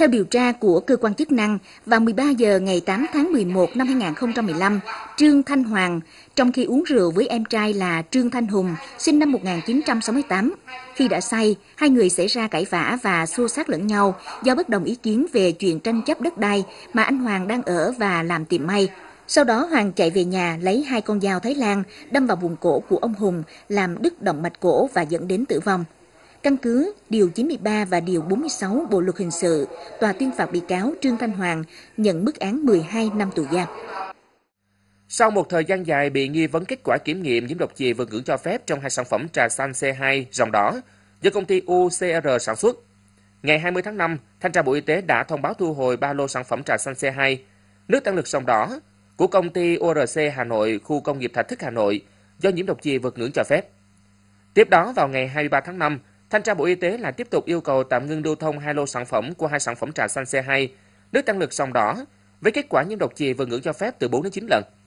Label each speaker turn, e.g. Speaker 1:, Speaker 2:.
Speaker 1: Theo điều tra của cơ quan chức năng, vào 13 giờ ngày 8 tháng 11 năm 2015, Trương Thanh Hoàng, trong khi uống rượu với em trai là Trương Thanh Hùng, sinh năm 1968, khi đã say, hai người xảy ra cãi vã và xô xát lẫn nhau do bất đồng ý kiến về chuyện tranh chấp đất đai mà anh Hoàng đang ở và làm tiệm may. Sau đó Hoàng chạy về nhà lấy hai con dao Thái Lan đâm vào vùng cổ của ông Hùng làm đứt động mạch cổ và dẫn đến tử vong. Căn cứ Điều 93 và Điều 46 Bộ Luật Hình sự, tòa tuyên phạt bị cáo Trương Thanh Hoàng nhận mức án 12 năm tù giam. Sau một thời gian dài
Speaker 2: bị nghi vấn kết quả kiểm nghiệm nhiễm độc chì vượt ngưỡng cho phép trong hai sản phẩm trà xanh C2 dòng đỏ do công ty UCR sản xuất, ngày 20 tháng 5, Thanh tra Bộ Y tế đã thông báo thu hồi ba lô sản phẩm trà xanh C2, nước tăng lực dòng đỏ của công ty ORC Hà Nội, khu công nghiệp Thạch Thức Hà Nội do nhiễm độc chì vượt ngưỡng cho phép. Tiếp đó vào ngày 23 tháng 5, Thanh tra Bộ Y tế lại tiếp tục yêu cầu tạm ngưng lưu thông hai lô sản phẩm của hai sản phẩm trà xanh C2, nước tăng lực sòng đỏ, với kết quả nhiễm độc chì vừa ngưỡng cho phép từ 4 đến 9 lần.